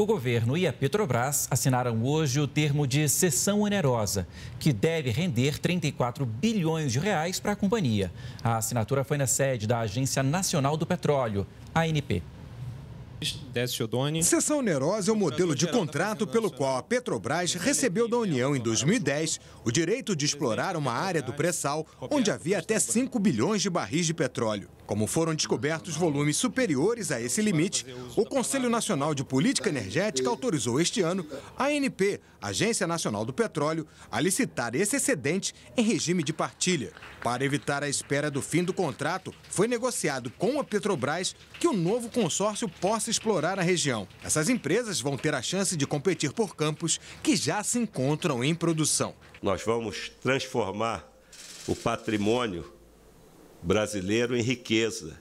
O governo e a Petrobras assinaram hoje o termo de cessão onerosa, que deve render 34 bilhões de reais para a companhia. A assinatura foi na sede da Agência Nacional do Petróleo, ANP. Cessão onerosa é o modelo de contrato pelo qual a Petrobras recebeu da União em 2010 o direito de explorar uma área do pré-sal onde havia até 5 bilhões de barris de petróleo. Como foram descobertos volumes superiores a esse limite, o Conselho Nacional de Política Energética autorizou este ano a ANP, Agência Nacional do Petróleo, a licitar esse excedente em regime de partilha. Para evitar a espera do fim do contrato, foi negociado com a Petrobras que o novo consórcio possa explorar a região. Essas empresas vão ter a chance de competir por campos que já se encontram em produção. Nós vamos transformar o patrimônio brasileiro em riqueza,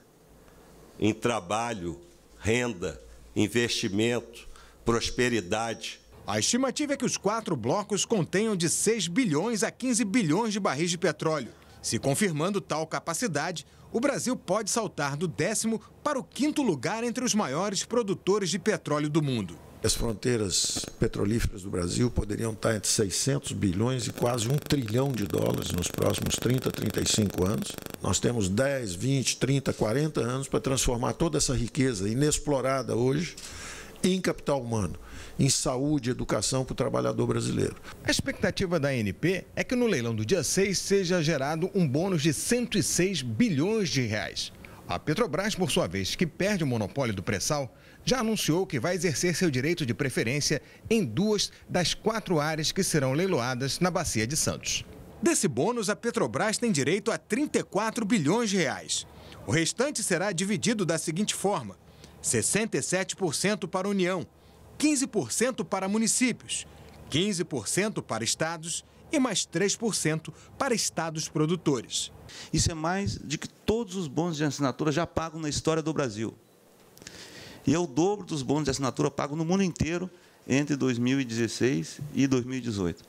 em trabalho, renda, investimento, prosperidade. A estimativa é que os quatro blocos contenham de 6 bilhões a 15 bilhões de barris de petróleo. Se confirmando tal capacidade, o Brasil pode saltar do décimo para o quinto lugar entre os maiores produtores de petróleo do mundo as fronteiras petrolíferas do Brasil poderiam estar entre 600 bilhões e quase um trilhão de dólares nos próximos 30, 35 anos. Nós temos 10, 20, 30, 40 anos para transformar toda essa riqueza inexplorada hoje em capital humano, em saúde e educação para o trabalhador brasileiro. A expectativa da ANP é que no leilão do dia 6 seja gerado um bônus de 106 bilhões de reais. A Petrobras, por sua vez, que perde o monopólio do pré-sal, já anunciou que vai exercer seu direito de preferência em duas das quatro áreas que serão leiloadas na Bacia de Santos. Desse bônus, a Petrobras tem direito a 34 bilhões de reais. O restante será dividido da seguinte forma: 67% para a União, 15% para municípios, 15% para estados e mais 3% para estados produtores. Isso é mais de que todos os bônus de assinatura já pagam na história do Brasil. E é o dobro dos bônus de assinatura pago no mundo inteiro entre 2016 e 2018.